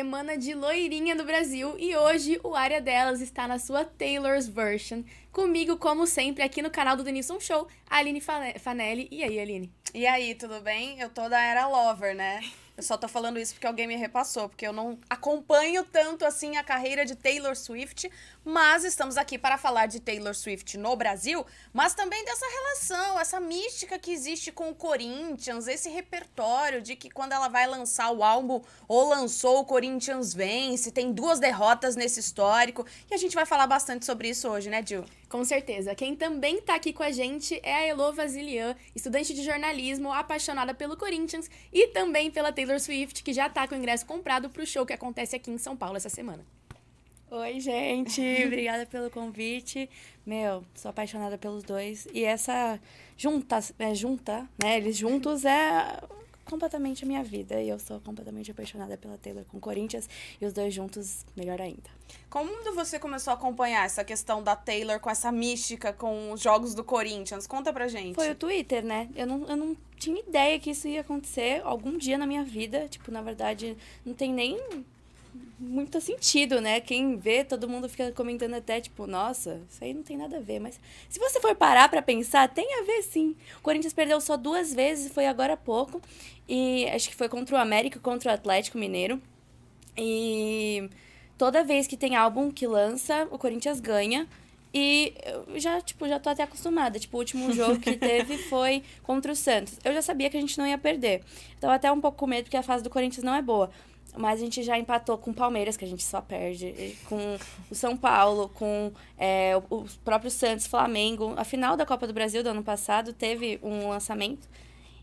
Semana de Loirinha no Brasil e hoje o Área Delas está na sua Taylor's Version. Comigo, como sempre, aqui no canal do Denilson Show, Aline Fanelli. E aí, Aline? E aí, tudo bem? Eu tô da era Lover, né? Eu só tô falando isso porque alguém me repassou, porque eu não acompanho tanto assim a carreira de Taylor Swift, mas estamos aqui para falar de Taylor Swift no Brasil, mas também dessa relação, essa mística que existe com o Corinthians, esse repertório de que quando ela vai lançar o álbum ou lançou, o Corinthians vence, tem duas derrotas nesse histórico. E a gente vai falar bastante sobre isso hoje, né, Dil? Com certeza. Quem também está aqui com a gente é a Elo Vasilian, estudante de jornalismo, apaixonada pelo Corinthians e também pela Taylor Swift, que já está com o ingresso comprado para o show que acontece aqui em São Paulo essa semana. Oi, gente. Obrigada pelo convite. Meu, sou apaixonada pelos dois. E essa junta, é, junta, né? Eles juntos é completamente a minha vida. E eu sou completamente apaixonada pela Taylor com Corinthians. E os dois juntos, melhor ainda. Como você começou a acompanhar essa questão da Taylor com essa mística, com os jogos do Corinthians? Conta pra gente. Foi o Twitter, né? Eu não, eu não tinha ideia que isso ia acontecer algum dia na minha vida. Tipo, na verdade, não tem nem muito sentido, né? Quem vê, todo mundo fica comentando até, tipo, nossa, isso aí não tem nada a ver. Mas se você for parar para pensar, tem a ver sim. O Corinthians perdeu só duas vezes, foi agora há pouco. E acho que foi contra o América e contra o Atlético Mineiro. E toda vez que tem álbum que lança, o Corinthians ganha. E eu já, tipo, já tô até acostumada. Tipo, o último jogo que teve foi contra o Santos. Eu já sabia que a gente não ia perder. Então, até um pouco com medo, porque a fase do Corinthians não é boa. Mas a gente já empatou com o Palmeiras, que a gente só perde, com o São Paulo, com é, o próprio Santos, Flamengo. A final da Copa do Brasil do ano passado teve um lançamento.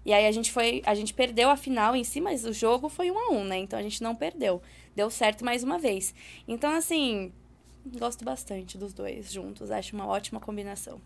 E aí a gente foi. A gente perdeu a final em si, mas o jogo foi um a um, né? Então a gente não perdeu. Deu certo mais uma vez. Então, assim, gosto bastante dos dois juntos. Acho uma ótima combinação.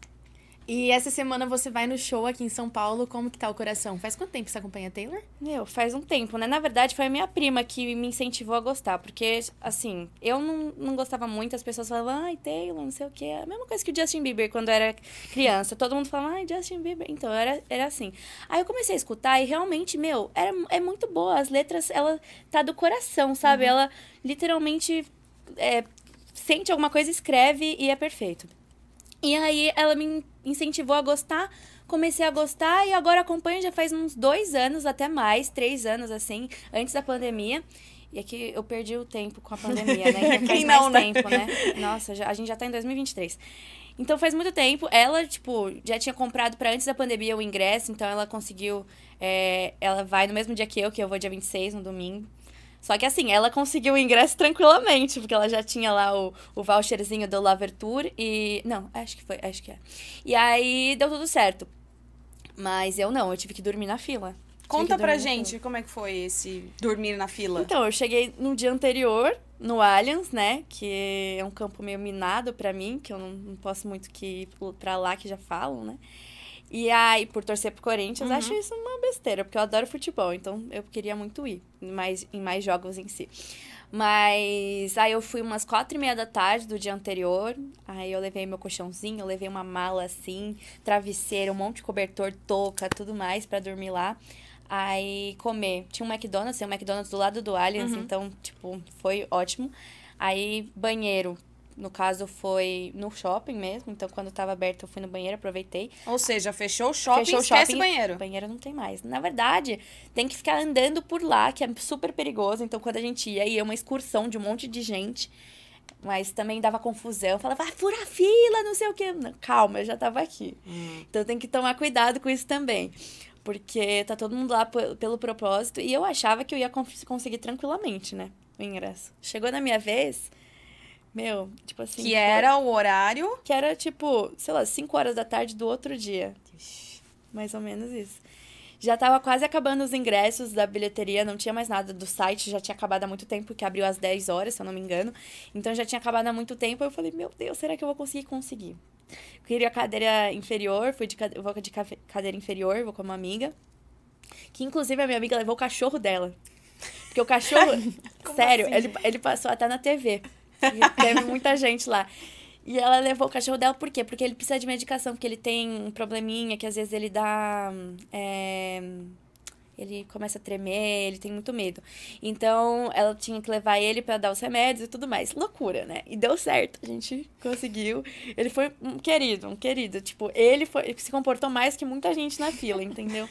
E essa semana você vai no show aqui em São Paulo. Como que tá o coração? Faz quanto tempo você acompanha a Taylor? Meu, faz um tempo, né? Na verdade, foi a minha prima que me incentivou a gostar. Porque, assim, eu não, não gostava muito. As pessoas falavam, ai, Taylor, não sei o quê. a mesma coisa que o Justin Bieber quando eu era criança. Todo mundo falava, ai, Justin Bieber. Então, era, era assim. Aí eu comecei a escutar e realmente, meu, era, é muito boa. As letras, ela tá do coração, sabe? Uhum. Ela literalmente é, sente alguma coisa, escreve e é perfeito. E aí ela me incentivou a gostar, comecei a gostar e agora acompanho já faz uns dois anos, até mais, três anos assim, antes da pandemia. E aqui é eu perdi o tempo com a pandemia, né? Então faz não, mais né? tempo, né? Nossa, já, a gente já tá em 2023. Então faz muito tempo. Ela, tipo, já tinha comprado para antes da pandemia o ingresso, então ela conseguiu. É, ela vai no mesmo dia que eu, que eu vou dia 26, no domingo. Só que assim, ela conseguiu o ingresso tranquilamente, porque ela já tinha lá o, o voucherzinho do Tour e. Não, acho que foi, acho que é. E aí deu tudo certo. Mas eu não, eu tive que dormir na fila. Conta pra gente como é que foi esse dormir na fila. Então, eu cheguei no dia anterior no Allianz, né? Que é um campo meio minado para mim, que eu não, não posso muito que ir pra lá que já falam, né? E aí, por torcer pro Corinthians, uhum. acho isso uma besteira, porque eu adoro futebol, então eu queria muito ir mais, em mais jogos em si. Mas aí eu fui umas quatro e meia da tarde do dia anterior. Aí eu levei meu colchãozinho, eu levei uma mala assim, travesseiro, um monte de cobertor, touca, tudo mais para dormir lá. Aí comer. Tinha um McDonald's, tem um McDonald's do lado do Allianz, uhum. então, tipo, foi ótimo. Aí banheiro, no caso, foi no shopping mesmo. Então, quando estava aberto, eu fui no banheiro, aproveitei. Ou seja, fechou o shopping, fechou esquece shopping, banheiro. Banheiro não tem mais. Na verdade, tem que ficar andando por lá, que é super perigoso. Então, quando a gente ia, ia uma excursão de um monte de gente. Mas também dava confusão. Falava, ah, fura a fila, não sei o quê. Não, calma, eu já estava aqui. Hum. Então, tem que tomar cuidado com isso também. Porque tá todo mundo lá pelo propósito. E eu achava que eu ia conseguir tranquilamente, né? O ingresso. Chegou na minha vez meu, tipo assim. Que era o horário? Que era tipo, sei lá, 5 horas da tarde do outro dia. Mais ou menos isso. Já tava quase acabando os ingressos da bilheteria, não tinha mais nada do site, já tinha acabado há muito tempo, que abriu às 10 horas, se eu não me engano. Então já tinha acabado há muito tempo. Eu falei, meu Deus, será que eu vou conseguir conseguir? queria a cadeira inferior, fui de, cade... vou de cadeira inferior, vou com uma amiga. Que inclusive a minha amiga levou o cachorro dela. Porque o cachorro. sério, assim? ele, ele passou até na TV. Teve muita gente lá. E ela levou o cachorro dela por quê? Porque ele precisa de medicação, porque ele tem um probleminha que às vezes ele dá. É, ele começa a tremer, ele tem muito medo. Então, ela tinha que levar ele para dar os remédios e tudo mais. Loucura, né? E deu certo, a gente conseguiu. Ele foi um querido, um querido. Tipo, ele foi, ele se comportou mais que muita gente na fila, entendeu?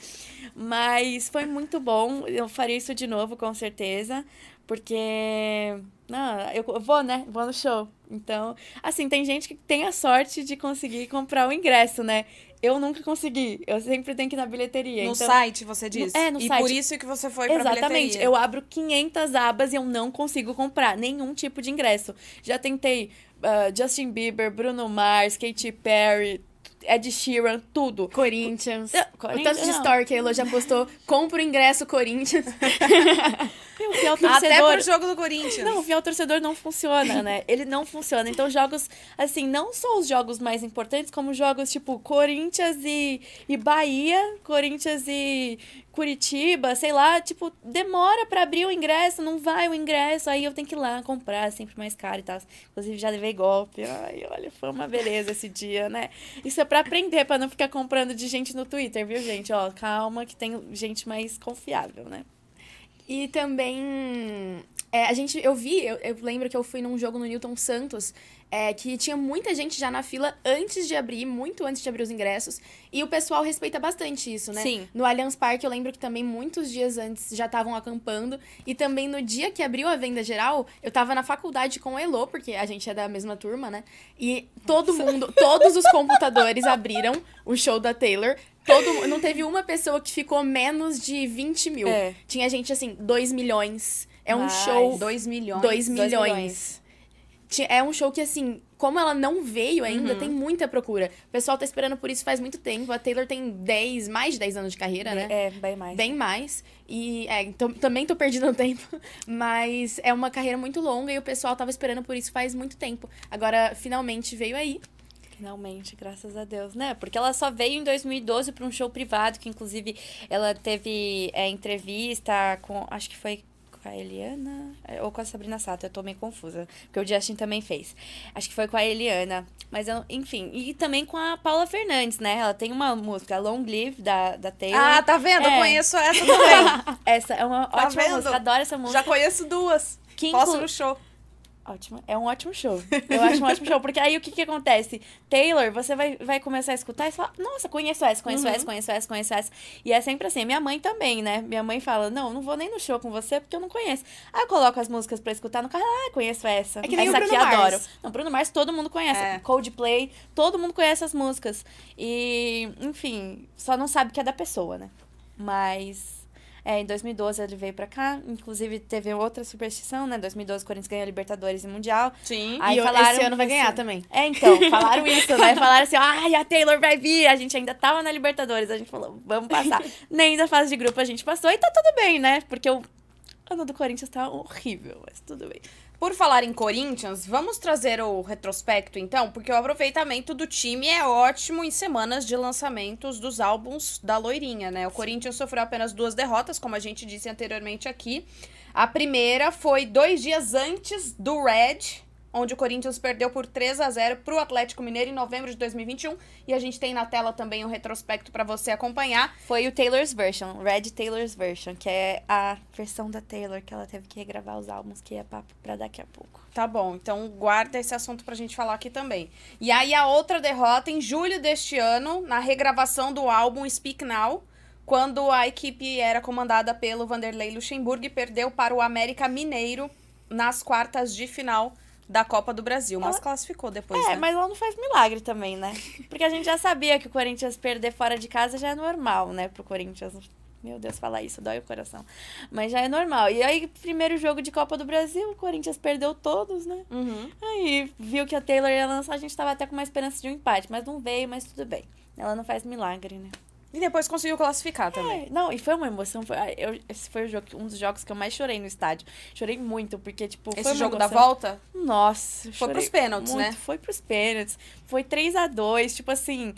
Mas foi muito bom. Eu faria isso de novo, com certeza, porque ah, eu vou, né? Vou no show. Então, assim, tem gente que tem a sorte de conseguir comprar o ingresso, né? Eu nunca consegui. Eu sempre tenho que ir na bilheteria. No então, site, você diz? No, é, no e site. E por isso que você foi Exatamente. pra bilheteria. Exatamente. Eu abro 500 abas e eu não consigo comprar nenhum tipo de ingresso. Já tentei uh, Justin Bieber, Bruno Mars, Katy Perry, Ed Sheeran, tudo. Corinthians. O, o tanto de story que a Elo já postou. Compra o ingresso Corinthians. o fiel torcedor... Até pro jogo do Corinthians. Não, o fiel torcedor não funciona, né? Ele não funciona. Então, jogos, assim, não só os jogos mais importantes, como jogos tipo Corinthians e, e Bahia, Corinthians e Curitiba, sei lá, tipo, demora para abrir o ingresso, não vai o ingresso, aí eu tenho que ir lá comprar, sempre mais caro e tal. Inclusive, já levei golpe. Ai, olha, foi uma beleza esse dia, né? Isso é pra aprender, pra não ficar comprando de gente no Twitter, viu, gente? Ó, calma que tem gente mais confiável, né? E também é, a gente, eu vi, eu, eu, lembro que eu fui num jogo no Newton Santos, é, que tinha muita gente já na fila antes de abrir, muito antes de abrir os ingressos. E o pessoal respeita bastante isso, né? Sim. No Allianz Parque, eu lembro que também muitos dias antes já estavam acampando. E também no dia que abriu a venda geral, eu tava na faculdade com o Elo, porque a gente é da mesma turma, né? E todo Nossa. mundo, todos os computadores abriram o show da Taylor. Todo, não teve uma pessoa que ficou menos de 20 mil. É. Tinha gente assim, 2 milhões. É um Mas, show. 2 milhões. 2 milhões. milhões. É um show que, assim, como ela não veio ainda, uhum. tem muita procura. O pessoal tá esperando por isso faz muito tempo. A Taylor tem 10, mais de 10 anos de carreira, né? É, bem mais. Bem mais. E é, então, também tô perdendo no tempo. Mas é uma carreira muito longa e o pessoal tava esperando por isso faz muito tempo. Agora, finalmente veio aí. Finalmente, graças a Deus, né? Porque ela só veio em 2012 para um show privado, que inclusive ela teve é, entrevista com. Acho que foi com a Eliana é, ou com a Sabrina Sato, eu tô meio confusa, porque o Justin também fez. Acho que foi com a Eliana, mas eu, enfim, e também com a Paula Fernandes, né? Ela tem uma música Long Live da da Taylor. Ah, tá vendo? É. Eu conheço essa também. essa é uma tá ótima vendo? música, adoro essa música. Já conheço duas. Que Posso no show. Ótimo. É um ótimo show. Eu acho um ótimo show. Porque aí o que, que acontece? Taylor, você vai, vai começar a escutar e fala, nossa, conheço essa, conheço uhum. essa, conheço essa, conheço essa. E é sempre assim. Minha mãe também, né? Minha mãe fala, não, não vou nem no show com você porque eu não conheço. Aí eu coloco as músicas pra escutar no carro, ah, conheço essa. É que nem essa o Bruno aqui Mars. adoro. Não, Bruno Mars todo mundo conhece. É. Coldplay, todo mundo conhece as músicas. E, enfim, só não sabe que é da pessoa, né? Mas é, em 2012 ele veio pra cá, inclusive teve outra superstição, né? 2012 o Corinthians ganhou Libertadores e Mundial. Sim, aí e falaram esse ano vai ganhar também. É, então, falaram isso, né? Falaram assim, ai, a Taylor vai vir, a gente ainda tava na Libertadores, a gente falou, vamos passar. Nem da fase de grupo a gente passou e tá tudo bem, né? Porque o a do Corinthians tá horrível, mas tudo bem. Por falar em Corinthians, vamos trazer o retrospecto então, porque o aproveitamento do time é ótimo em semanas de lançamentos dos álbuns da Loirinha, né? O Corinthians sofreu apenas duas derrotas, como a gente disse anteriormente aqui. A primeira foi dois dias antes do Red, onde o Corinthians perdeu por 3 a 0 para o Atlético Mineiro em novembro de 2021. E a gente tem na tela também um retrospecto para você acompanhar. Foi o Taylor's Version, Red Taylor's Version, que é a versão da Taylor que ela teve que regravar os álbuns, que é papo para daqui a pouco. Tá bom, então guarda esse assunto para a gente falar aqui também. E aí a outra derrota em julho deste ano, na regravação do álbum Speak Now, quando a equipe era comandada pelo Vanderlei Luxemburgo e perdeu para o América Mineiro nas quartas de final da Copa do Brasil, mas ela... classificou depois. É, né? mas ela não faz milagre também, né? Porque a gente já sabia que o Corinthians perder fora de casa já é normal, né, pro Corinthians. Meu Deus, falar isso dói o coração. Mas já é normal. E aí, primeiro jogo de Copa do Brasil, o Corinthians perdeu todos, né? Uhum. Aí viu que a Taylor ia lançar, a gente tava até com uma esperança de um empate, mas não veio, mas tudo bem. Ela não faz milagre, né? E depois conseguiu classificar é, também. É, não, e foi uma emoção. Foi, eu, esse foi jogo, um dos jogos que eu mais chorei no estádio. Chorei muito, porque, tipo. Esse jogo emoção. da volta? Nossa. Foi pros pênaltis, né? muito, né? Foi pros pênaltis. Foi 3 a 2 tipo assim.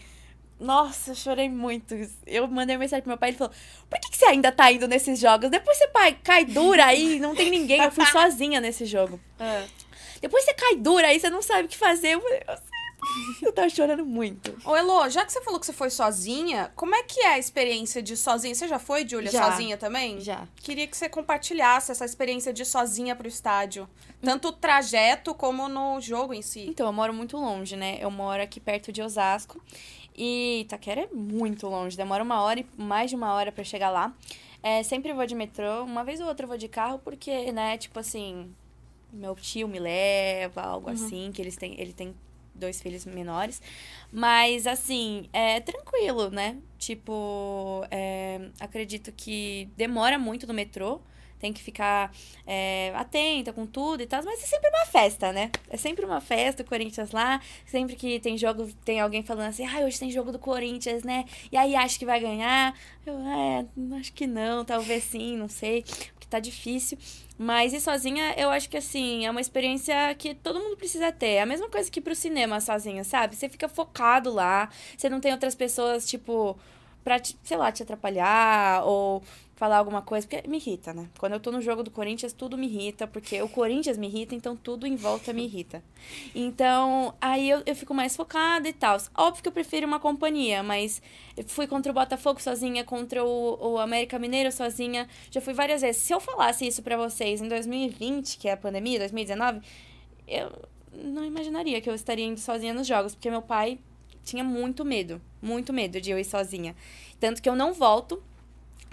Nossa, chorei muito. Eu mandei mensagem pro meu pai, ele falou: Por que, que você ainda tá indo nesses jogos? Depois você pai, cai dura aí, não tem ninguém. Eu fui sozinha nesse jogo. É. Depois você cai dura aí, você não sabe o que fazer. Eu falei, Eu tava chorando muito. Ô, Elô, já que você falou que você foi sozinha, como é que é a experiência de sozinha? Você já foi, Julia, já. sozinha também? Já. Queria que você compartilhasse essa experiência de sozinha pro estádio. Tanto o trajeto como no jogo em si. Então, eu moro muito longe, né? Eu moro aqui perto de Osasco. E Itaquera é muito longe. Demora uma hora e mais de uma hora para chegar lá. É, sempre vou de metrô. Uma vez ou outra eu vou de carro, porque, né, tipo assim, meu tio me leva, algo uhum. assim, que eles têm, ele tem dois filhos menores. Mas, assim, é tranquilo, né? Tipo, é, acredito que demora muito no metrô tem que ficar é, atenta com tudo e tal. Mas é sempre uma festa, né? É sempre uma festa, o Corinthians lá. Sempre que tem jogo, tem alguém falando assim, ah, hoje tem jogo do Corinthians, né? E aí acha que vai ganhar. Eu, é, acho que não, talvez sim, não sei. Porque tá difícil. Mas ir sozinha, eu acho que assim, é uma experiência que todo mundo precisa ter. É a mesma coisa que pro cinema sozinha, sabe? Você fica focado lá, você não tem outras pessoas, tipo, pra, sei lá, te atrapalhar ou falar alguma coisa, porque me irrita, né? Quando eu tô no jogo do Corinthians, tudo me irrita, porque o Corinthians me irrita, então tudo em volta me irrita. Então, aí eu, eu fico mais focada e tal. Óbvio que eu prefiro uma companhia, mas fui contra o Botafogo sozinha, contra o, o América Mineiro sozinha, já fui várias vezes. Se eu falasse isso para vocês em 2020, que é a pandemia, 2019, eu não imaginaria que eu estaria indo sozinha nos jogos, porque meu pai tinha muito medo, muito medo de eu ir sozinha. Tanto que eu não volto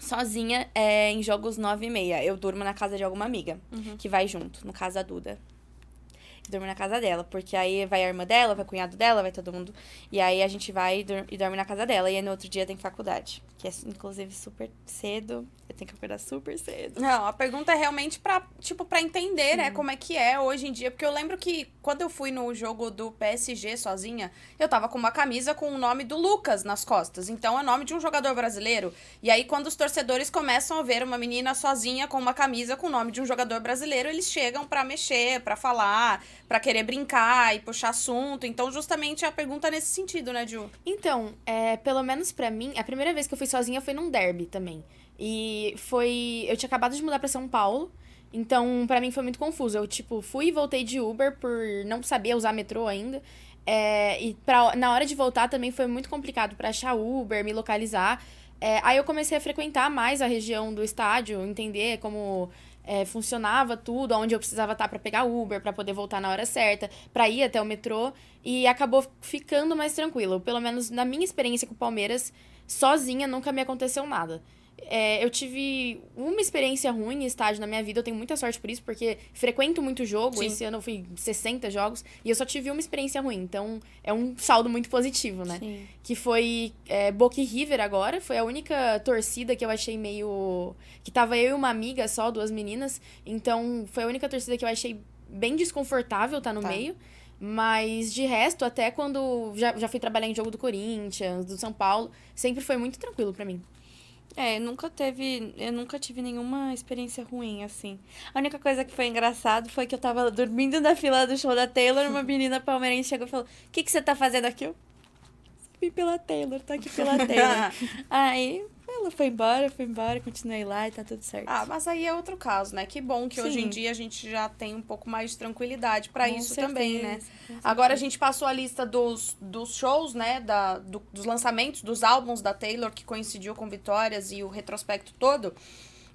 sozinha é, em jogos 9 e meia. Eu durmo na casa de alguma amiga uhum. que vai junto, no caso a Duda que dormir na casa dela. Porque aí vai a irmã dela, vai o cunhado dela, vai todo mundo. E aí a gente vai e dorme na casa dela. E aí no outro dia tem faculdade. Que é, inclusive, super cedo. Eu tenho que acordar super cedo. Não, a pergunta é realmente pra, tipo, pra entender, né, Sim. né, como é que é hoje em dia. Porque eu lembro que quando eu fui no jogo do PSG sozinha, eu tava com uma camisa com o nome do Lucas nas costas. Então é nome de um jogador brasileiro. E aí, quando os torcedores começam a ver uma menina sozinha com uma camisa com o nome de um jogador brasileiro, eles chegam para mexer, para falar para querer brincar e puxar assunto. Então, justamente a pergunta é nesse sentido, né, Ju? Então, é, pelo menos para mim, a primeira vez que eu fui sozinha foi num derby também. E foi. Eu tinha acabado de mudar para São Paulo. Então, para mim foi muito confuso. Eu, tipo, fui e voltei de Uber por não saber usar metrô ainda. É, e pra, na hora de voltar também foi muito complicado para achar Uber, me localizar. É, aí eu comecei a frequentar mais a região do estádio, entender como é, funcionava tudo, onde eu precisava estar tá para pegar Uber, para poder voltar na hora certa, para ir até o metrô, e acabou ficando mais tranquilo. Pelo menos na minha experiência com o Palmeiras, sozinha nunca me aconteceu nada. É, eu tive uma experiência ruim em estádio na minha vida, eu tenho muita sorte por isso, porque frequento muito jogo. Sim. Esse ano eu fui 60 jogos e eu só tive uma experiência ruim, então é um saldo muito positivo, né? Sim. Que foi é, Boca e River agora, foi a única torcida que eu achei meio. que tava eu e uma amiga só, duas meninas, então foi a única torcida que eu achei bem desconfortável estar tá no tá. meio. Mas de resto, até quando já, já fui trabalhar em jogo do Corinthians, do São Paulo, sempre foi muito tranquilo para mim. É, nunca teve. Eu nunca tive nenhuma experiência ruim, assim. A única coisa que foi engraçado foi que eu tava dormindo na fila do show da Taylor, uma menina palmeirense chegou e falou: O que, que você tá fazendo aqui? Eu vim pela Taylor, tô aqui pela Taylor. Aí ela foi embora, foi embora, continuei lá e tá tudo certo. Ah, mas aí é outro caso, né? Que bom que Sim. hoje em dia a gente já tem um pouco mais de tranquilidade para isso certeza, também, né? Agora a gente passou a lista dos, dos shows, né? Da, do, dos lançamentos, dos álbuns da Taylor, que coincidiu com Vitórias e o retrospecto todo.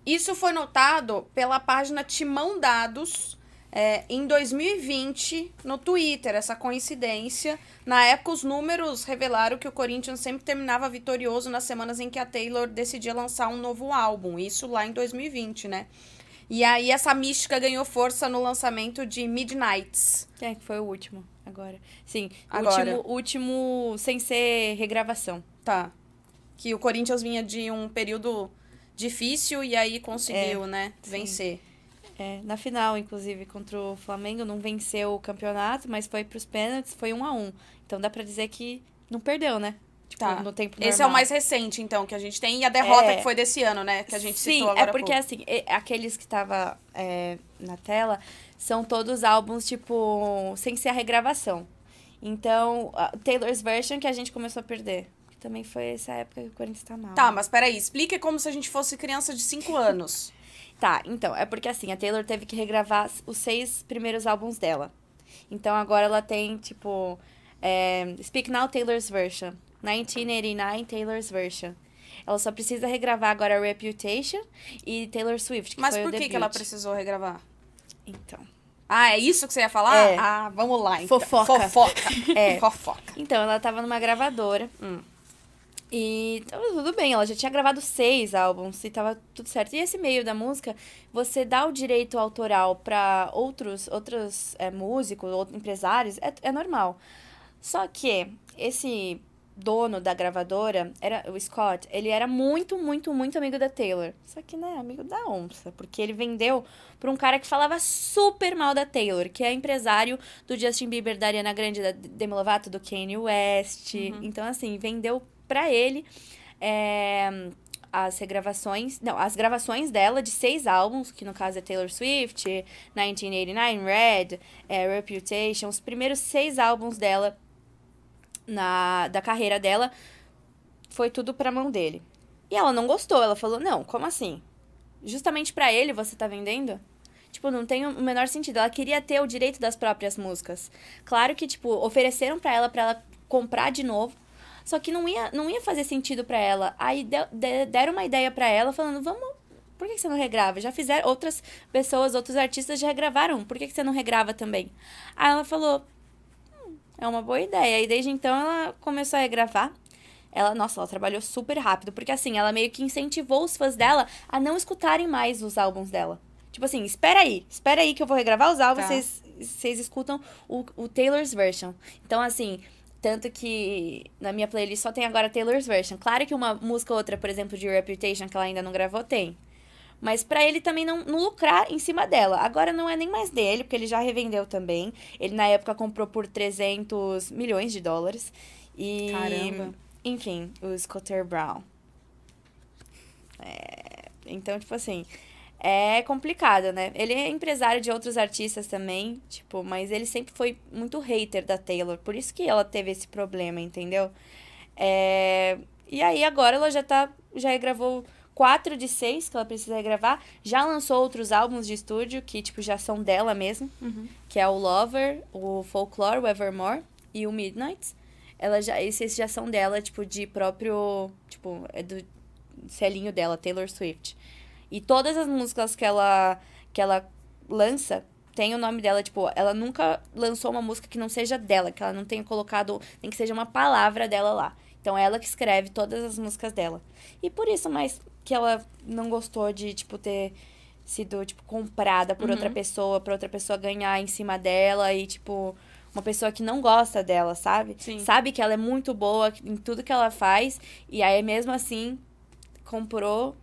Isso foi notado pela página Timão Dados é, em 2020 no Twitter, essa coincidência. Na época, os números revelaram que o Corinthians sempre terminava vitorioso nas semanas em que a Taylor decidia lançar um novo álbum, isso lá em 2020, né? E aí essa mística ganhou força no lançamento de Midnights. Que é, que foi o último agora. Sim, agora. Último, último sem ser regravação. Tá. Que o Corinthians vinha de um período difícil e aí conseguiu, é, né, sim. vencer. É, na final, inclusive, contra o Flamengo, não venceu o campeonato, mas foi para os pênaltis, foi um a um. Então dá para dizer que não perdeu, né? Tipo, tá. no tempo normal. Esse é o mais recente, então, que a gente tem. E a derrota é... que foi desse ano, né? Que a gente Sim, citou é agora. Sim, é porque, assim, aqueles que estava é, na tela são todos álbuns, tipo, sem ser a regravação. Então, a Taylor's Version que a gente começou a perder também foi essa época que o Corinthians tá mal. Tá, né? mas peraí, explica como se a gente fosse criança de 5 anos. Tá, então, é porque assim, a Taylor teve que regravar os seis primeiros álbuns dela. Então agora ela tem, tipo, é, Speak Now Taylor's Version, 1989 Taylor's Version. Ela só precisa regravar agora Reputation e Taylor Swift, que Mas por que, que ela precisou regravar? Então. Ah, é isso que você ia falar? É. Ah, vamos lá, então. Fofoca. Fofoca. É. Fofoca. Então, ela tava numa gravadora. Hum. E tava tudo bem, ela já tinha gravado seis álbuns e tava tudo certo. E esse meio da música, você dá o direito autoral para outros, outros é, músicos outros empresários, é, é normal. Só que esse dono da gravadora, era o Scott, ele era muito, muito, muito amigo da Taylor. Só que, né, amigo da onça, porque ele vendeu pra um cara que falava super mal da Taylor, que é empresário do Justin Bieber, da Ariana Grande, da Demi Lovato, do Kanye West. Uhum. Então, assim, vendeu para ele. É, as regravações, não, as gravações dela de seis álbuns, que no caso é Taylor Swift, 1989, Red, é, Reputation, os primeiros seis álbuns dela, na, da carreira dela, foi tudo pra mão dele. E ela não gostou, ela falou, não, como assim? Justamente para ele você tá vendendo? Tipo, não tem o menor sentido. Ela queria ter o direito das próprias músicas. Claro que, tipo, ofereceram para ela, para ela comprar de novo, só que não ia, não ia fazer sentido para ela. Aí de, de, deram uma ideia para ela falando, vamos. Por que, você não regrava? Já fizeram. Outras pessoas, outros artistas já regravaram. Por que, que você não regrava também? Aí ela falou. Hum, é uma boa ideia. E desde então ela começou a regravar ela, nossa, ela trabalhou super rápido, porque assim, ela meio que incentivou os fãs dela a não escutarem mais os álbuns dela. Tipo assim, espera aí, espera aí que eu vou regravar os álbuns, tá. vocês, vocês escutam o, o Taylor's version. Então, assim, tanto que na minha playlist só tem agora Taylor's Version. Claro que uma música ou outra, por exemplo, de Reputation, que ela ainda não gravou, tem. Mas para ele também não, não, lucrar em cima dela. Agora não é nem mais dele, porque ele já revendeu também. Ele na época comprou por 300 milhões de dólares. E, Caramba. Enfim, o Scotter Brown. É, então, tipo assim, é complicado, né? Ele é empresário de outros artistas também, tipo, mas ele sempre foi muito hater da Taylor, por isso que ela teve esse problema, entendeu? É... E aí agora ela já tá, já gravou quatro de seis que ela precisa gravar, já lançou outros álbuns de estúdio que tipo já são dela mesmo, uhum. que é o Lover, o Folklore, o Evermore e o Midnight. Ela já esses já são dela, tipo de próprio, tipo, é do selinho dela, Taylor Swift. E todas as músicas que ela, que ela lança tem o nome dela, tipo, ela nunca lançou uma música que não seja dela, que ela não tenha colocado, nem que seja uma palavra dela lá. Então, é ela que escreve todas as músicas dela. E por isso mais que ela não gostou de, tipo, ter sido, tipo, comprada por uhum. outra pessoa, pra outra pessoa ganhar em cima dela e, tipo, uma pessoa que não gosta dela, sabe? Sim. Sabe que ela é muito boa em tudo que ela faz e aí, mesmo assim, comprou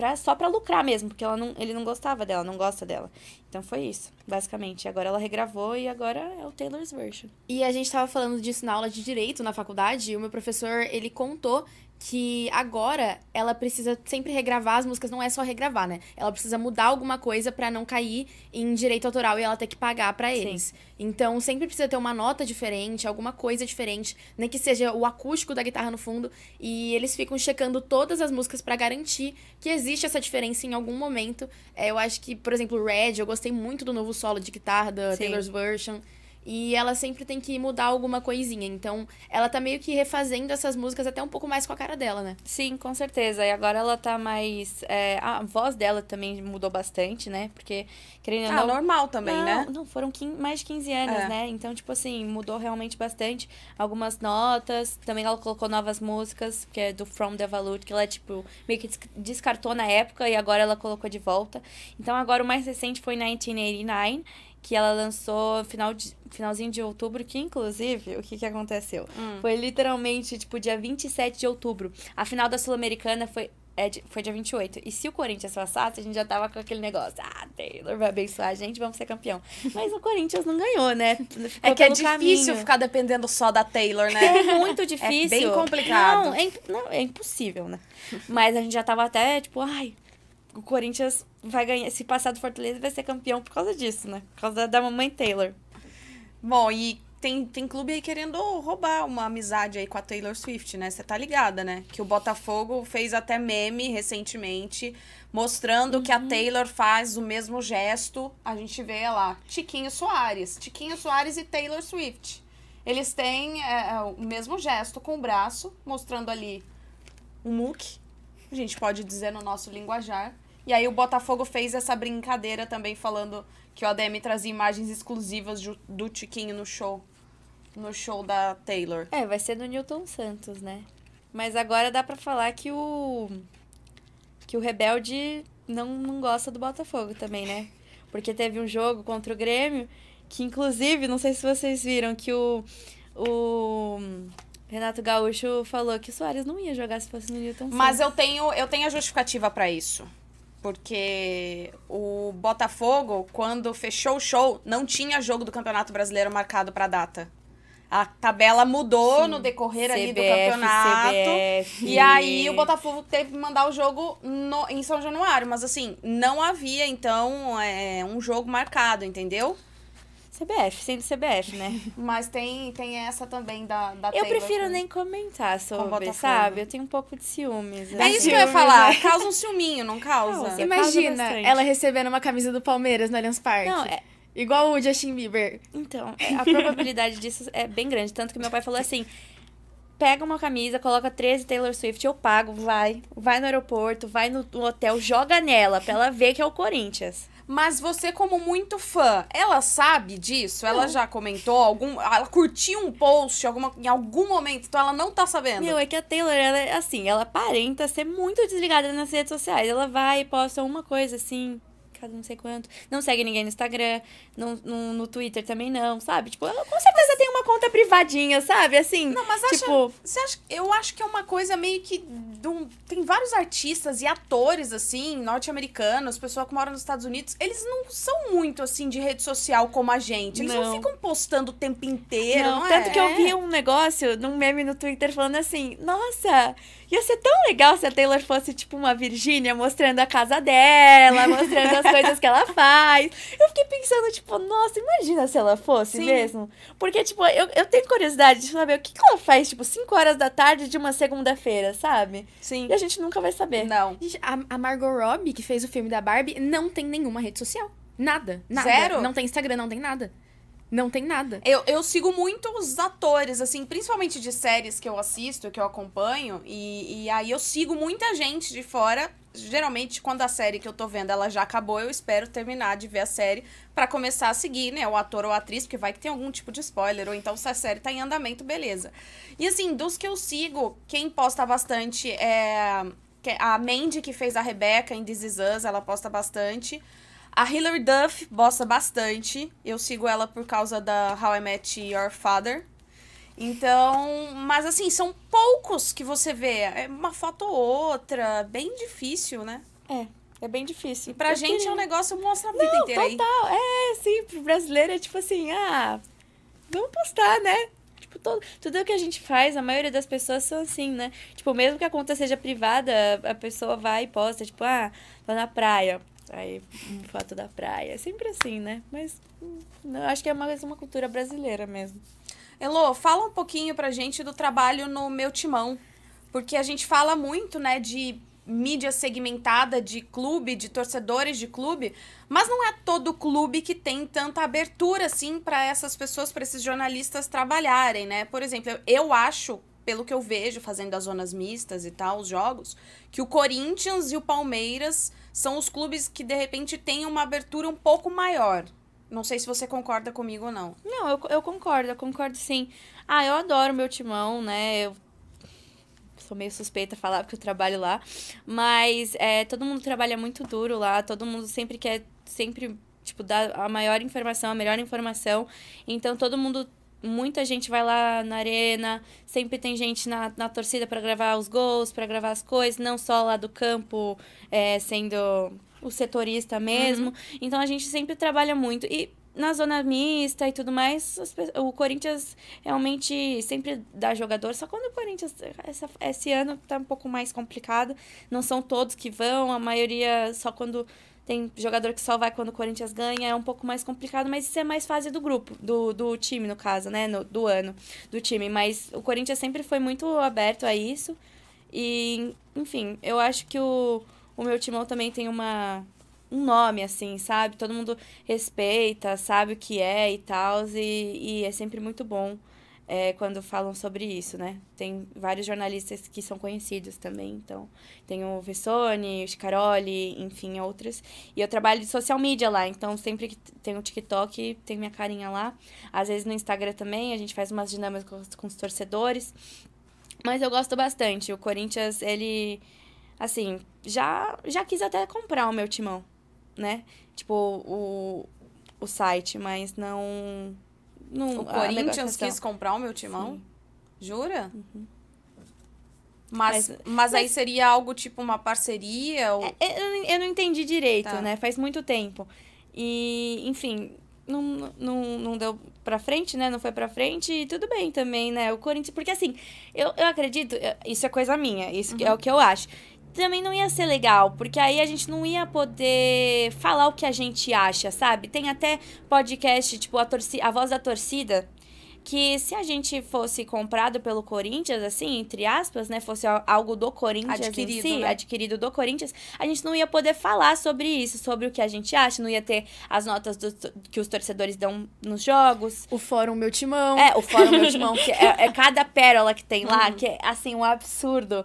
pra, só pra lucrar mesmo, porque ela não, ele não gostava dela, não gosta dela. Então foi isso, basicamente. Agora ela regravou e agora é o Taylor's Version. E a gente tava falando disso na aula de Direito na faculdade, e o meu professor, ele contou que agora ela precisa sempre regravar as músicas, não é só regravar, né? Ela precisa mudar alguma coisa para não cair em direito autoral e ela ter que pagar para eles. Sim. Então sempre precisa ter uma nota diferente, alguma coisa diferente, nem que seja o acústico da guitarra no fundo, e eles ficam checando todas as músicas para garantir que existe essa diferença em algum momento. É, eu acho que, por exemplo, Red, eu gostei muito do novo solo de guitarra da Sim. Taylor's Version. E ela sempre tem que mudar alguma coisinha. Então, ela tá meio que refazendo essas músicas até um pouco mais com a cara dela, né? Sim, com certeza. E agora ela tá mais. É... a voz dela também mudou bastante, né? Porque, querendo ah, não. normal também, não, né? Não, foram mais de 15 anos, é. né? Então, tipo assim, mudou realmente bastante. Algumas notas. Também ela colocou novas músicas, que é do From the Valute, que ela, tipo, meio que descartou na época e agora ela colocou de volta. Então, agora o mais recente foi 1989 que ela lançou final de, finalzinho de outubro, que inclusive, o que que aconteceu? Hum. Foi literalmente, tipo, dia 27 de outubro. A final da Sul-Americana foi é, foi dia 28. E se o Corinthians passasse, a gente já tava com aquele negócio. Ah, Taylor vai abençoar a gente, vamos ser campeão. Mas o Corinthians não ganhou, né? É Ficou é que é difícil caminho. ficar dependendo só da Taylor, né? É muito difícil. É bem complicado. Não é, não, é impossível, né? Mas a gente já tava até, tipo, ai, o Corinthians vai ganhar, se passar do Fortaleza, vai ser campeão por causa disso, né? Por causa da, mamãe Taylor. Bom, e tem, tem clube aí querendo roubar uma amizade aí com a Taylor Swift, né? Você tá ligada, né? Que o Botafogo fez até meme recentemente, mostrando uhum. que a uhum. Taylor faz o mesmo gesto. A gente vê lá, Tiquinho Soares. Tiquinho Soares e Taylor Swift. Eles têm é, é o mesmo gesto com o braço, mostrando ali o um muque. A gente pode dizer no nosso linguajar. E aí o Botafogo fez essa brincadeira também, falando que o ADM trazia imagens exclusivas do Tiquinho no show. No show da Taylor. É, vai ser no Newton Santos, né? Mas agora dá para falar que o. Que o Rebelde não, não gosta do Botafogo também, né? Porque teve um jogo contra o Grêmio, que inclusive, não sei se vocês viram, que o. O. Renato Gaúcho falou que o Soares não ia jogar se fosse no Newton Santos. Mas eu tenho, eu tenho a justificativa para isso. Porque o Botafogo, quando fechou o show, não tinha jogo do Campeonato Brasileiro marcado para data. A tabela mudou Sim, no decorrer CBF, ali do campeonato. CBF. E aí o Botafogo teve que mandar o jogo no, em São Januário. Mas assim, não havia, então, é, um jogo marcado, entendeu? CBF, sendo CBF, né? Mas tem, tem essa também da, da Eu prefiro com... nem comentar sobre, sabe? Eu tenho um pouco de ciúmes. É isso assim. que eu ia falar. Né? Causa um ciúminho, não causa? Imagina causa ela recebendo uma camisa do Palmeiras no Allianz Parque. Não, é... Igual o Justin Bieber. Então, é, a probabilidade disso é bem grande. Tanto que meu pai falou assim pega uma camisa, coloca 13 Taylor Swift, eu pago, vai. Vai no aeroporto, vai no, hotel, joga nela pra ela ver que é o Corinthians. Mas você, como muito fã, ela sabe disso? Ela não. já comentou algum. Ela curtiu um post alguma, em algum momento, então ela não tá sabendo. meu é que a Taylor, ela, é, assim, ela aparenta ser muito desligada nas redes sociais. Ela vai e posta uma coisa assim, cada não sei quanto. Não segue ninguém no Instagram, no, no, no Twitter também não, sabe? Tipo, com certeza tem uma conta privadinha, sabe? Assim, não, mas acha, tipo... Acha, eu acho que é uma coisa meio que... Um, tem vários artistas e atores, assim, norte-americanos, pessoas que moram nos Estados Unidos, eles não são muito, assim, de rede social como a gente. Eles não, não ficam postando o tempo inteiro, não, não tanto que eu é? vi um negócio num meme no Twitter falando assim, nossa... Ia ser tão legal se a Taylor fosse, tipo, uma Virgínia mostrando a casa dela, mostrando as coisas que ela faz. Eu fiquei pensando, tipo, nossa, imagina se ela fosse Sim. mesmo. Porque, tipo, eu, eu tenho curiosidade de saber o que, que ela faz, tipo, 5 horas da tarde de uma segunda-feira, sabe? Sim. E a gente nunca vai saber. Não. A, a Margot Robbie, que fez o filme da Barbie, não tem nenhuma rede social. Nada. nada. Zero? Não tem Instagram, não tem nada. Não tem nada. Eu, eu sigo muito os atores, assim, principalmente de séries que eu assisto, que eu acompanho, e, e aí eu sigo muita gente de fora. Geralmente, quando a série que eu tô vendo ela já acabou, eu espero terminar de ver a série para começar a seguir, né, o ator ou a atriz, porque vai que tem algum tipo de spoiler, ou então se a série tá em andamento, beleza. E assim, dos que eu sigo, quem posta bastante é. é a Mandy, que fez a Rebeca em This Is Us, ela posta bastante. A Hilary Duff bosta bastante. Eu sigo ela por causa da How I Met Your Father. Então, mas assim, são poucos que você vê. É uma foto ou outra, bem difícil, né? É, é bem difícil. E pra Eu gente queria... é um negócio que mostra a vida Não, inteira total. aí. É, sim, pro brasileiro é tipo assim, ah, vamos postar, né? Tipo, todo, tudo que a gente faz, a maioria das pessoas são assim, né? Tipo, mesmo que a conta seja privada, a pessoa vai e posta, tipo, ah, tô na praia. Aí, hum, foto da praia. É sempre assim, né? Mas hum, eu acho que é mais uma cultura brasileira mesmo. Elô, fala um pouquinho pra gente do trabalho no Meu Timão. Porque a gente fala muito, né, de mídia segmentada de clube, de torcedores de clube, mas não é todo clube que tem tanta abertura assim para essas pessoas, para esses jornalistas trabalharem, né? Por exemplo, eu acho, pelo que eu vejo fazendo as zonas mistas e tal, os jogos, que o Corinthians e o Palmeiras são os clubes que de repente têm uma abertura um pouco maior. Não sei se você concorda comigo ou não. Não, eu, eu concordo, eu concordo sim. Ah, eu adoro meu timão, né? Eu sou meio suspeita falar porque eu trabalho lá. Mas é, todo mundo trabalha muito duro lá, todo mundo sempre quer sempre, tipo, dar a maior informação, a melhor informação. Então todo mundo muita gente vai lá na arena, sempre tem gente na, na torcida para gravar os gols, para gravar as coisas, não só lá do campo é, sendo o setorista mesmo. Uhum. Então a gente sempre trabalha muito. E na zona mista e tudo mais, o Corinthians realmente sempre dá jogador, só quando o Corinthians, essa, esse ano tá um pouco mais complicado, não são todos que vão, a maioria só quando tem jogador que só vai quando o Corinthians ganha, é um pouco mais complicado, mas isso é mais fase do grupo, do, do time, no caso, né? No, do ano do time. Mas o Corinthians sempre foi muito aberto a isso. E, enfim, eu acho que o, o meu timão também tem uma, um nome, assim, sabe? Todo mundo respeita, sabe o que é e tal, e, e é sempre muito bom é, quando falam sobre isso, né? Tem vários jornalistas que são conhecidos também, então tem o Vessone, o Scaroli, enfim, outros. E eu trabalho de social media lá, então sempre que tem o TikTok, tem minha carinha lá. Às vezes no Instagram também, a gente faz umas dinâmicas com os torcedores. Mas eu gosto bastante. O Corinthians, ele assim, já já quis até comprar o meu timão, né? Tipo o o site, mas não o ah, Corinthians quis comprar o meu timão? Sim. Jura? Uhum. Mas, mas, mas, aí seria algo tipo uma parceria? Ou... É, é, eu, eu não entendi direito, tá. né? Faz muito tempo. E, enfim, não, não, não deu pra frente, né? Não foi pra frente e tudo bem também, né? O Corinthians... Porque, assim, eu, eu acredito... É, isso é coisa minha. Isso uhum. é o que eu acho também não ia ser legal, porque aí a gente não ia poder falar o que a gente acha, sabe? Tem até podcast, tipo, a, torci a voz da torcida, que se a gente fosse comprado pelo Corinthians, assim, entre aspas, né, fosse algo do Corinthians adquirido, si, né? adquirido do Corinthians, a gente não ia poder falar sobre isso, sobre o que a gente acha, não ia ter as notas do, que os torcedores dão nos jogos. O Fórum Meu Timão. É, o Fórum Meu Timão, que é, é cada pérola que tem lá, uhum. que é, assim, um absurdo.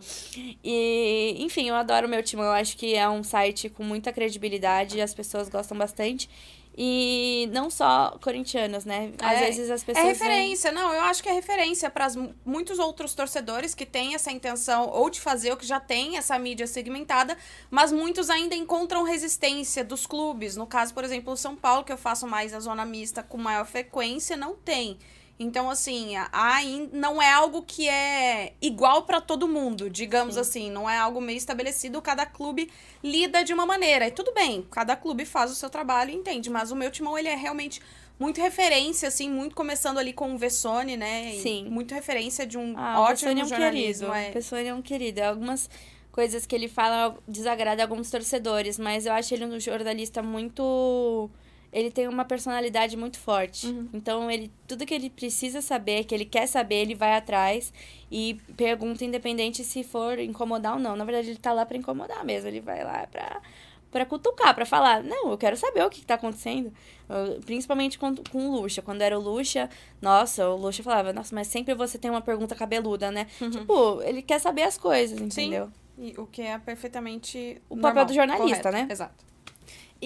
E, enfim, eu adoro o Meu Timão, eu acho que é um site com muita credibilidade, as pessoas gostam bastante. E não só corintianos, né? Às é, vezes as é pessoas. É referência, vêm... não. Eu acho que é referência para muitos outros torcedores que têm essa intenção ou de fazer ou que já tem essa mídia segmentada, mas muitos ainda encontram resistência dos clubes. No caso, por exemplo, o São Paulo, que eu faço mais a zona mista com maior frequência, não tem. Então, assim, há, não é algo que é igual para todo mundo, digamos Sim. assim. Não é algo meio estabelecido. Cada clube lida de uma maneira. E tudo bem, cada clube faz o seu trabalho e entende. Mas o meu timão, ele é realmente muito referência, assim, muito começando ali com o Vessone, né? Sim. E muito referência de um ah, ótimo Vessone é um jornalismo. Querido. É. Vessone é um querido. É algumas coisas que ele fala desagrada alguns torcedores, mas eu acho ele um jornalista muito ele tem uma personalidade muito forte. Uhum. Então, ele tudo que ele precisa saber, que ele quer saber, ele vai atrás e pergunta, independente se for incomodar ou não. Na verdade, ele tá lá para incomodar mesmo. Ele vai lá pra, para cutucar, para falar: Não, eu quero saber o que, que tá acontecendo. principalmente com, com o Luxa. Quando era o Luxa, nossa, o Luxa falava: Nossa, mas sempre você tem uma pergunta cabeluda, né? Uhum. Tipo, ele quer saber as coisas, entendeu? Sim. E o que é perfeitamente. O normal, papel do jornalista, correto, né? Exato.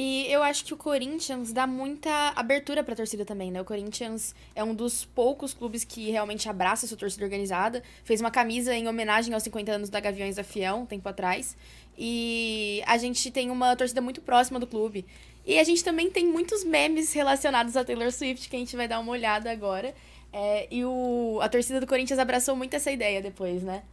E eu acho que o Corinthians dá muita abertura para a torcida também, né? O Corinthians é um dos poucos clubes que realmente abraça sua torcida organizada. Fez uma camisa em homenagem aos 50 anos da Gaviões da Fião um tempo atrás. E a gente tem uma torcida muito próxima do clube. E a gente também tem muitos memes relacionados a Taylor Swift, que a gente vai dar uma olhada agora. É, e o, a torcida do Corinthians abraçou muito essa ideia depois, né?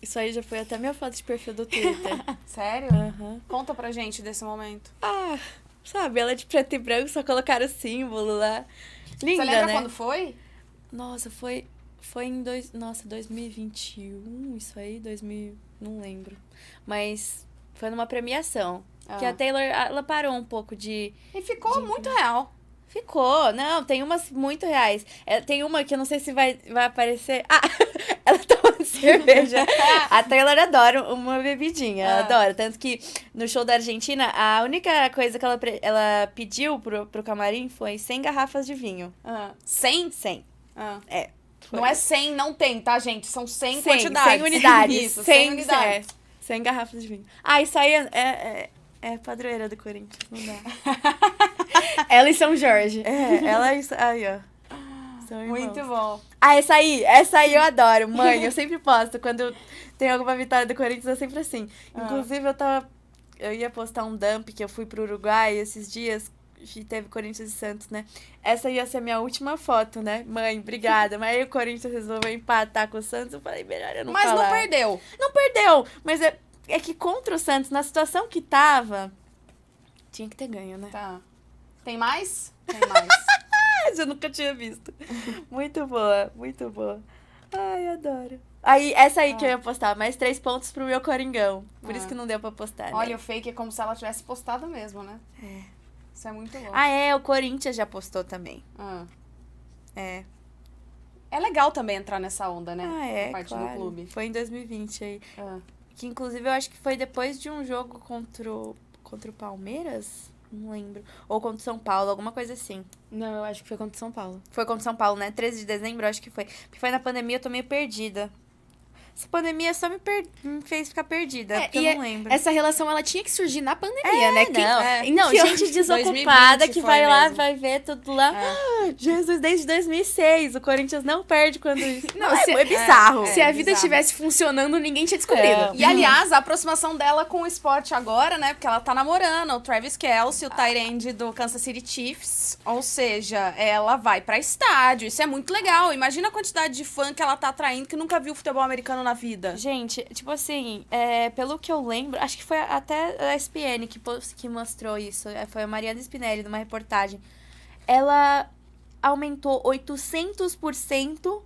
Isso aí já foi até minha foto de perfil do Twitter. Sério? Uhum. Conta pra gente desse momento. Ah, sabe, ela é de preto e branco, só colocaram o símbolo lá. Linda, Você lembra né? quando foi? Nossa, foi foi em dois, nossa, 2021, isso aí, 2000, não lembro. Mas foi numa premiação ah. que a ah. Taylor ela parou um pouco de E ficou de, muito real. Ficou, não, tem umas muito reais. É, tem uma que eu não sei se vai, vai aparecer. Ah, ela tá cerveja. a Taylor adora uma bebidinha, ah. adora. Tanto que no show da Argentina, a única coisa que ela, ela pediu pro, pro camarim foi 100 garrafas de vinho. Ah. 100? 100. Ah. É. Foi. Não é 100, não tem, tá, gente? São 100, 100 quantidades. 100 unidades. Isso, 100, 100 unidades. É. 100 garrafas de vinho. Ah, isso aí é, é, é, é padroeira do Corinthians, não dá. ela e São Jorge. É, ela e... Aí, ó irmãos. Muito bom. Ah, essa aí, essa aí eu adoro. Mãe, eu sempre posto. Quando tem alguma vitória do Corinthians, eu sempre assim. Ah. Inclusive, eu tava. Eu ia postar um dump que eu fui pro Uruguai esses dias. e teve Corinthians e Santos, né? Essa ia ser a minha última foto, né? Mãe, obrigada. Mas aí o Corinthians resolveu empatar com o Santos. Eu falei, melhor eu não Mas falar. não perdeu. Não perdeu. Mas é, é que contra o Santos, na situação que tava, tinha que ter ganho, né? Tá. Tem mais? Tem mais. verdade, eu nunca tinha visto. Muito boa, muito boa. Ai, adoro. Aí, essa aí ah. que eu ah. ia postar, mais três pontos pro meu Coringão. Por ah. isso que não deu pra postar. Né? Olha, o fake é como se ela tivesse postado mesmo, né? É. Isso é muito louco. Ah, é, o Corinthians já postou também. Ah. É. É legal também entrar nessa onda, né? Ah, é. Parte claro. do clube. Foi em 2020 aí. Ah. Que inclusive eu acho que foi depois de um jogo contra o, contra o Palmeiras. Não lembro. Ou contra São Paulo, alguma coisa assim. Não, eu acho que foi contra São Paulo. Foi contra São Paulo, né? 13 de dezembro, eu acho que foi. Porque foi na pandemia, eu tô meio perdida. Essa pandemia só me, per... me fez ficar perdida, é, porque eu não é, lembro. Essa relação, ela tinha que surgir na pandemia, é, né? Quem... Não, é. não que gente desocupada que vai mesmo. lá, vai ver tudo lá. É. Ah, Jesus, desde 2006, o Corinthians não perde quando... não, não é, se... é, bizarro. se a vida estivesse funcionando, ninguém tinha descobrido. E, aliás, a aproximação dela com o esporte agora, né? Porque ela tá namorando o Travis Kelce, o Tyrande do Kansas City Chiefs. Ou seja, ela vai pra estádio. Isso é muito legal. Imagina a quantidade de fã que ela tá atraindo que nunca viu futebol americano na vida? Gente, tipo assim, é, pelo que eu lembro, acho que foi até a SPN que, que mostrou isso. É, foi a Mariana Spinelli, numa reportagem. Ela aumentou 800%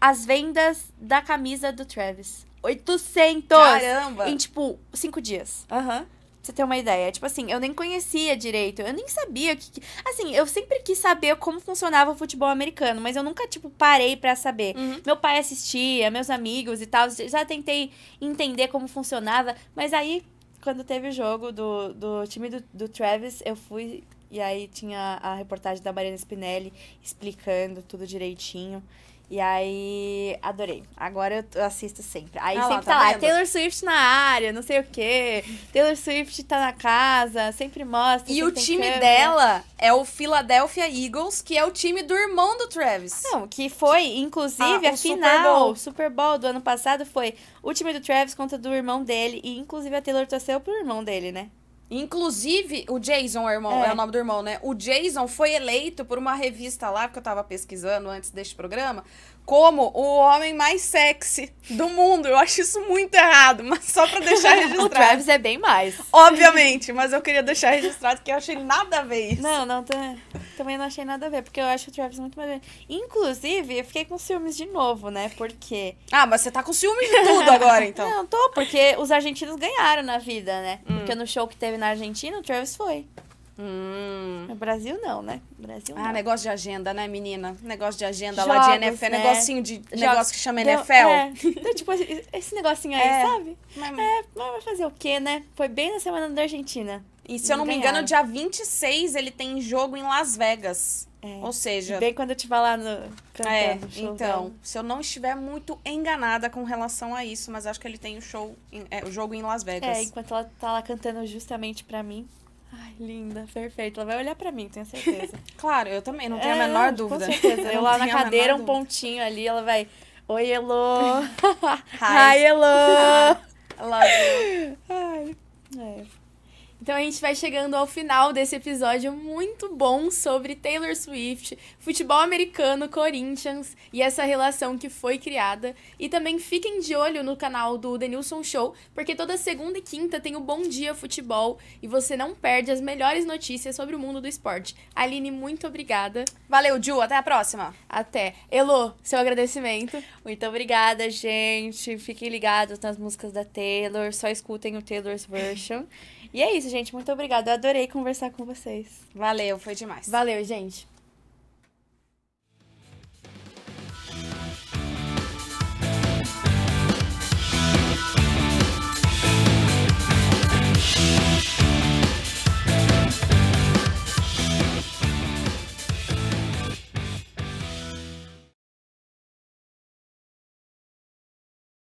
as vendas da camisa do Travis. 800! Caramba! Em, tipo, cinco dias. Aham. Uhum você ter uma ideia. Tipo assim, eu nem conhecia direito, eu nem sabia que. Assim, eu sempre quis saber como funcionava o futebol americano, mas eu nunca, tipo, parei para saber. Uhum. Meu pai assistia, meus amigos e tal, já tentei entender como funcionava, mas aí, quando teve o jogo do, do time do, do Travis, eu fui. E aí tinha a reportagem da Mariana Spinelli explicando tudo direitinho. E aí, adorei. Agora eu assisto sempre. Aí ah sempre lá, tá, tá lá, Taylor Swift na área, não sei o quê. Taylor Swift tá na casa, sempre mostra. E sempre o time câmera. dela é o Philadelphia Eagles, que é o time do irmão do Travis. Não, que foi, inclusive, ah, a final. Super Bowl. Super Bowl do ano passado foi o time do Travis contra do irmão dele. E, inclusive, a Taylor torceu pro irmão dele, né? Inclusive, o Jason, é o irmão, é. é. o nome do irmão, né? O Jason foi eleito por uma revista lá, que eu tava pesquisando antes deste programa, como o homem mais sexy do mundo. Eu acho isso muito errado, mas só pra deixar registrado. o Travis é bem mais. Obviamente, mas eu queria deixar registrado que eu achei nada a ver isso. Não, não, também não achei nada a ver, porque eu acho o Travis muito mais. Inclusive, eu fiquei com ciúmes de novo, né? Porque. Ah, mas você tá com ciúmes de tudo agora, então. não, tô, porque os argentinos ganharam na vida, né? Hum. Porque no show que teve na Argentina, o Travis foi. Hum. No Brasil não, né? Brasil ah, não. Ah, negócio de agenda, né, menina? Negócio de agenda Jogos, lá de NFL, né? negocinho de Jogos. negócio que chama NFL. é. então, tipo, esse negocinho aí, é. sabe? Mas, é, mas vai fazer o quê, né? Foi bem na semana da Argentina. E se não eu não ganharam. me engano, dia 26 ele tem jogo em Las Vegas. É. Ou seja. Bem quando eu estiver lá no. Cantando, é, então. Dela. Se eu não estiver muito enganada com relação a isso, mas acho que ele tem o show, em, é, o jogo em Las Vegas. É, enquanto ela tá lá cantando justamente para mim, Ai, linda, perfeito. Ela vai olhar para mim, tenho certeza. claro, eu também, não tenho é, a menor dúvida. Com certeza. Eu lá na cadeira, um dúvida. pontinho ali, ela vai. Oi, Elo! Hi, Hi Elo! Love you. Ai. É. Então a gente vai chegando ao final desse episódio muito bom sobre Taylor Swift, futebol americano, Corinthians e essa relação que foi criada. E também fiquem de olho no canal do Denilson Show, porque toda segunda e quinta tem o Bom Dia Futebol e você não perde as melhores notícias sobre o mundo do esporte. Aline, muito obrigada. Valeu, Ju, até a próxima. Até. Elo, seu agradecimento. Muito obrigada, gente. Fiquem ligados nas músicas da Taylor, só escutem o Taylor's Version. e é isso, gente gente. Muito obrigada. Eu adorei conversar com vocês. Valeu, foi demais. Valeu, gente.